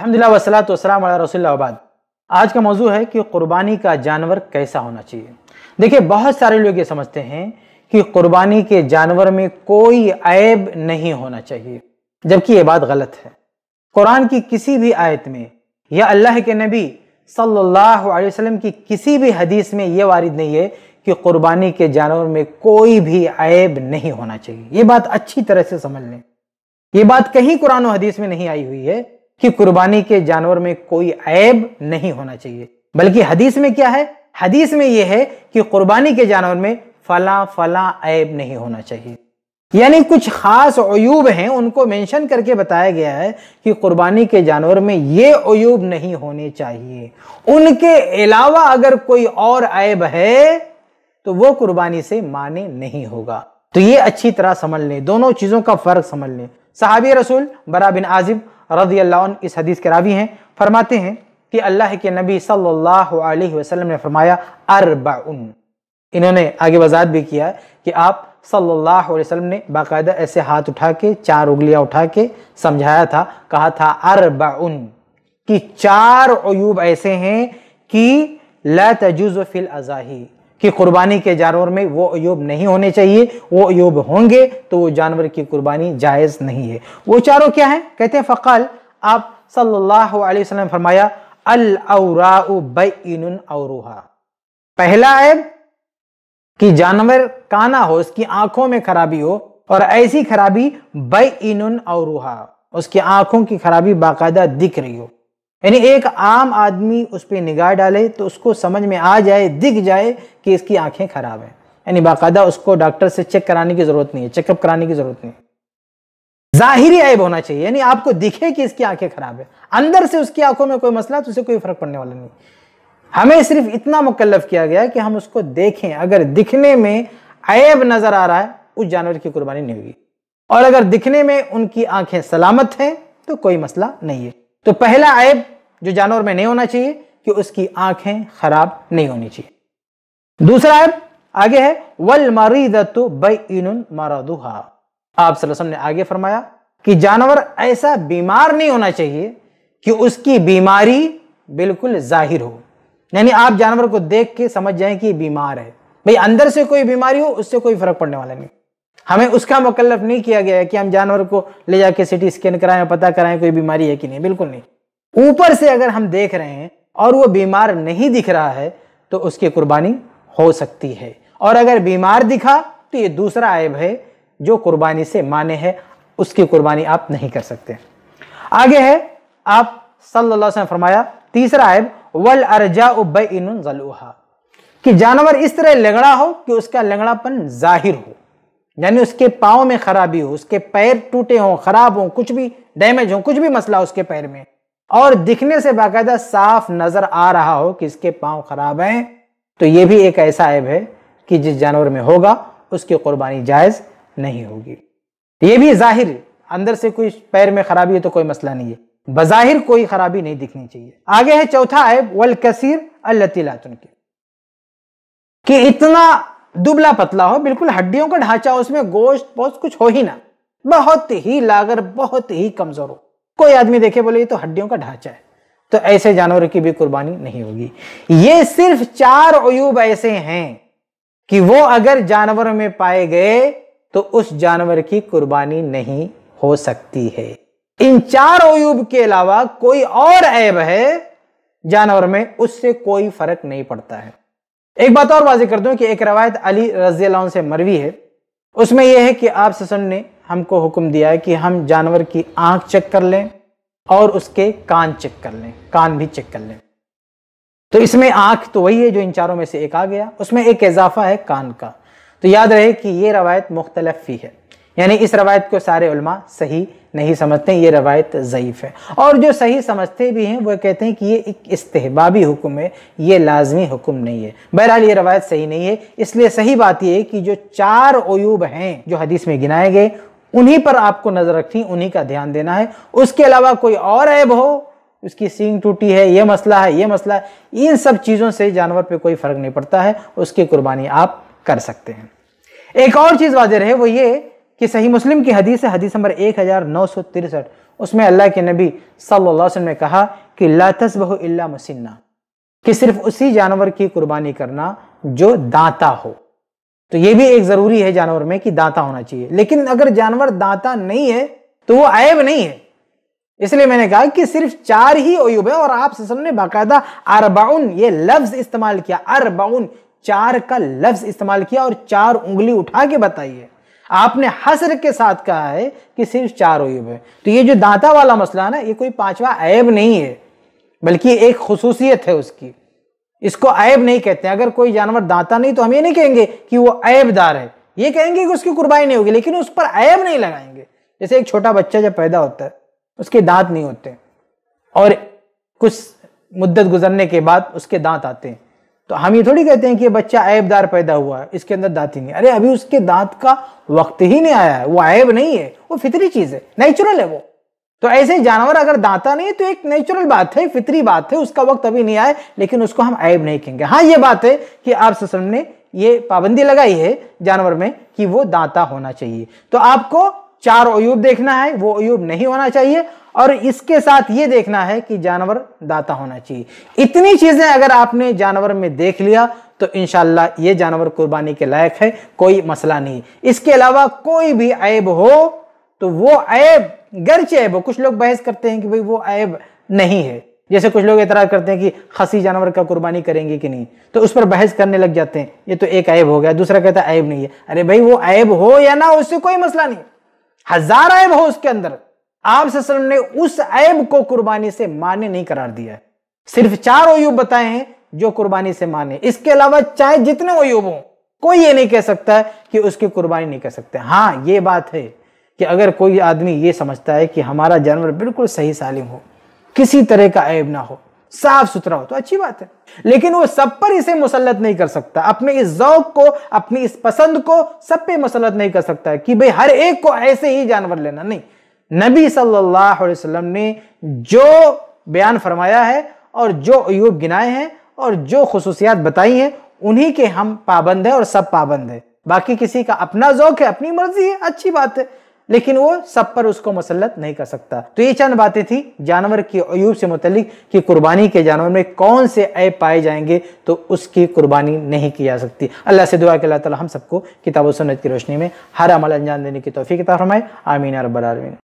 अहमदिल्ला तो असलम रसोल्लाबाद आज का मौजू है कि क़ुरबानी का जानवर कैसा होना चाहिए देखिए बहुत सारे लोग ये समझते हैं कि कुर्बानी के जानवर में कोई ऐब नहीं होना चाहिए जबकि ये बात गलत है कुरान की किसी भी आयत में या अल्लाह के नबी सल्लल्लाहु अलैहि वसल्लम की किसी भी हदीस में ये वारिद नहीं है कि क़ुरबानी के जानवर में कोई भी ऐब नहीं होना चाहिए ये बात अच्छी तरह से समझ लें ये बात कहीं कुरान और हदीस में नहीं आई हुई है कि कुर्बानी के जानवर में कोई ऐब नहीं होना चाहिए बल्कि हदीस में क्या है हदीस में यह है कि कुर्बानी के जानवर में फला फला ऐब नहीं होना चाहिए यानी कुछ खास अयूब हैं उनको मेंशन करके बताया गया है कि कुर्बानी के जानवर में ये अयूब नहीं होने चाहिए उनके अलावा अगर कोई और ऐब है तो वो कुर्बानी से माने नहीं होगा तो ये अच्छी तरह समझ लें दोनों चीज़ों का फर्क समझ लें सहाबी रसूल बरा बिन आजिब रजी अल्लाह इस हदीस के रावी हैं फरमाते हैं कि अल्लाह के नबी सल्लल्लाहु अलैहि वसल्लम ने फरमाया अरबाउन इन्होंने आगे वजात भी किया कि आप सल्लल्लाहु अलैहि वसल्लम ने बाकायदा ऐसे हाथ उठा के चार उंगलियां उठा के समझाया था कहा था अरबाउन कि चार अयूब ऐसे हैं कि ला तजुज फिल अजाही की कुर्बानी के जानवर में वो अयूब नहीं होने चाहिए वो अयूब होंगे तो वो जानवर की कुर्बानी जायज़ नहीं है वो चारों क्या है कहते हैं फ़काल आप सल्लल्लाहु अलैहि वसल्लम फरमाया अल औरा बैन औरूहा पहला ऐब कि जानवर काना हो उसकी आंखों में खराबी हो और ऐसी खराबी बैन औरूहा उसकी आंखों की खराबी बाकायदा दिख रही हो यानी एक आम आदमी उस पर निगाह डाले तो उसको समझ में आ जाए दिख जाए कि इसकी आंखें खराब हैं यानी बाकायदा उसको डॉक्टर से चेक कराने की ज़रूरत नहीं है चेकअप कराने की ज़रूरत नहीं ज़ाहिरी ऐब होना चाहिए यानी आपको दिखे कि इसकी आंखें खराब है अंदर से उसकी आंखों में कोई मसला तो उसे कोई फ़र्क पड़ने वाला नहीं हमें सिर्फ इतना मुकलफ किया गया कि हम उसको देखें अगर दिखने में ऐब नज़र आ रहा है उस जानवर की कुर्बानी नहीं होगी और अगर दिखने में उनकी आंखें सलामत हैं तो कोई मसला नहीं है तो पहला ऐब जो जानवर में नहीं होना चाहिए कि उसकी आंखें खराब नहीं होनी चाहिए दूसरा ऐब आगे है वल मरीदतु बैन मरदुहा आप सलम ने आगे फरमाया कि जानवर ऐसा बीमार नहीं होना चाहिए कि उसकी बीमारी बिल्कुल जाहिर हो यानी आप जानवर को देख के समझ जाए कि बीमार है भाई अंदर से कोई बीमारी हो उससे कोई फर्क पड़ने वाला नहीं हमें उसका मुकलफ नहीं किया गया है कि हम जानवर को ले जाके सिटी स्कैन कराएं पता कराएं कोई बीमारी है कि नहीं बिल्कुल नहीं ऊपर से अगर हम देख रहे हैं और वो बीमार नहीं दिख रहा है तो उसकी कुर्बानी हो सकती है और अगर बीमार दिखा तो ये दूसरा ऐब है जो कुर्बानी से माने है उसकी कुर्बानी आप नहीं कर सकते आगे है आप सल्लल्लाहु अलैहि फरमाया तीसरा ऐब वल अरजा उबैन जलूहा कि जानवर इस तरह लंगड़ा हो कि उसका लंगड़ापन जाहिर हो यानी उसके पाँव में खराबी हो उसके पैर टूटे हों खराब हों कुछ भी डैमेज हो कुछ भी मसला उसके पैर में और दिखने से बाकायदा साफ नजर आ रहा हो कि इसके पाँव खराब हैं तो ये भी एक ऐसा ऐब है कि जिस जानवर में होगा उसकी कुर्बानी जायज़ नहीं होगी तो ये भी जाहिर अंदर से कोई पैर में खराबी है तो कोई मसला नहीं है बज़ाहिर कोई खराबी नहीं दिखनी चाहिए आगे है चौथा ऐब वल कसीर तुन के कि इतना दुबला पतला हो बिल्कुल हड्डियों का ढांचा हो उसमें गोश्त बहुत कुछ हो ही ना बहुत ही लागर बहुत ही कमजोर हो कोई आदमी देखे बोले ये तो हड्डियों का ढांचा है तो ऐसे जानवर की भी कुर्बानी नहीं होगी ये सिर्फ चार अयूब ऐसे हैं कि वो अगर जानवरों में पाए गए तो उस जानवर की कुर्बानी नहीं हो सकती है इन चार अयूब के अलावा कोई और ऐब है जानवर में उससे कोई फर्क नहीं पड़ता है एक बात और वाजे कर दूं कि एक रवायत अली रजी से मरवी है उसमें यह है कि आप ससन ने हमको हुक्म दिया है कि हम जानवर की आंख चेक कर लें और उसके कान चेक कर लें कान भी चेक कर लें तो इसमें आंख तो वही है जो इन चारों में से एक आ गया उसमें एक इजाफा है कान का तो याद रहे कि ये रवायत मुख्तलफ ही है यानी इस रवायत को सारे उलमा सही नहीं समझते ये रवायत ज़यीफ़ है और जो सही समझते भी हैं वो कहते हैं कि ये एक इस्तेबाबी हुक्म है ये लाजमी हुक्म नहीं है बहरहाल ये रवायत सही नहीं है इसलिए सही बात यह है कि जो चार ओयूब हैं जो हदीस में गिनाए गए उन्हीं पर आपको नज़र रखनी उन्हीं का ध्यान देना है उसके अलावा कोई और ऐब हो उसकी सींग टूटी है ये मसला है ये मसला है इन सब चीज़ों से जानवर पर कोई फ़र्क नहीं पड़ता है उसकी कुर्बानी आप कर सकते हैं एक और चीज़ वाजह रहे वो ये कि सही मुस्लिम की हदीस है हदीस नंबर एक हज़ार नौ सौ तिरसठ उसमें अल्लाह के नबी सल्लल्लाहु अलैहि वसल्लम ने कहा कि लातस बहु इल्ला मसिन्ना कि सिर्फ उसी जानवर की कुर्बानी करना जो दांता हो तो ये भी एक ज़रूरी है जानवर में कि दांता होना चाहिए लेकिन अगर जानवर दांता नहीं है तो वो ऐब नहीं है इसलिए मैंने कहा कि सिर्फ चार ही अयुब है और आप ने बाकायदा अरबाउन ये लफ्ज़ इस्तेमाल किया अरबाउन चार का लफ्ज़ इस्तेमाल किया और चार उंगली उठा के बताइए आपने हसर के साथ कहा है कि सिर्फ चार ओयब है तो ये जो दाता वाला मसला है ना ये कोई पांचवा ऐब नहीं है बल्कि एक खसूसियत है उसकी इसको ऐब नहीं कहते अगर कोई जानवर दाता नहीं तो हम ये नहीं कहेंगे कि वो ऐबदार है ये कहेंगे कि उसकी कुर्बानी नहीं होगी लेकिन उस पर ऐब नहीं लगाएंगे जैसे एक छोटा बच्चा जब पैदा होता है उसके दांत नहीं होते और कुछ मुद्दत गुजरने के बाद उसके दांत आते हैं तो हम ये थोड़ी कहते हैं कि बच्चा ऐबदार पैदा हुआ है इसके अंदर दांत ही नहीं अरे अभी उसके दांत का वक्त ही नहीं आया है वो ऐब नहीं है वो फितरी चीज है नेचुरल है वो तो ऐसे जानवर अगर दांता नहीं तो एक नेचुरल बात है फितरी बात है उसका वक्त अभी नहीं आया लेकिन उसको हम ऐब नहीं कहेंगे हाँ ये बात है कि आप ससम ने ये पाबंदी लगाई है जानवर में कि वो दांता होना चाहिए तो आपको चार अयूब देखना है वो अयूब नहीं होना चाहिए और इसके साथ ये देखना है कि जानवर दाता होना चाहिए इतनी चीज़ें अगर आपने जानवर में देख लिया तो इन ये जानवर कुर्बानी के लायक है कोई मसला नहीं इसके अलावा कोई भी ऐब हो तो वो ऐब गर्च ऐब हो कुछ लोग बहस करते हैं कि भाई वो ऐब नहीं है जैसे कुछ लोग एतराज़ करते हैं कि खसी जानवर का कुर्बानी करेंगे कि नहीं तो उस पर बहस करने लग जाते हैं ये तो एक ऐब हो गया दूसरा कहता है ऐब नहीं है अरे भाई वो ऐब हो या ना उससे कोई मसला नहीं हजार ऐब हो उसके अंदर आप ने उस ऐब को कुर्बानी से मान्य नहीं करार दिया है सिर्फ चार ओयूब बताए हैं जो कुर्बानी से माने इसके अलावा चाहे जितने ओयूब हो कोई ये नहीं कह सकता कि उसकी कुर्बानी नहीं कर सकते हाँ ये बात है कि अगर कोई आदमी ये समझता है कि हमारा जानवर बिल्कुल सही सालिम हो किसी तरह का ऐब ना हो साफ सुथरा हो तो अच्छी बात है लेकिन वो सब पर इसे मुसलत नहीं कर सकता अपने इस जौक को अपनी इस पसंद को सब पे मुसलत नहीं कर सकता कि भाई हर एक को ऐसे ही जानवर लेना नहीं नबी सल्लल्लाहु अलैहि वसल्लम ने जो बयान फरमाया है और जो अयूब गिनाए हैं और जो खसूसियात बताई हैं उन्हीं के हम पाबंद हैं और सब पाबंद हैं बाकी किसी का अपना जोक है अपनी मर्जी है अच्छी बात है लेकिन वो सब पर उसको मसलत नहीं कर सकता तो ये चंद बातें थी जानवर की अयूब से मुतलिक कि कुर्बानी के जानवर में कौन से ऐब पाए जाएंगे तो उसकी कुर्बानी नहीं की जा सकती अल्लाह से दुआ के अल्लाह ताला हम सबको किताब सन्नत की रोशनी में हर अमल अंजाम देने की तोफ़ी किताब फरमाए आमीन रबालमीन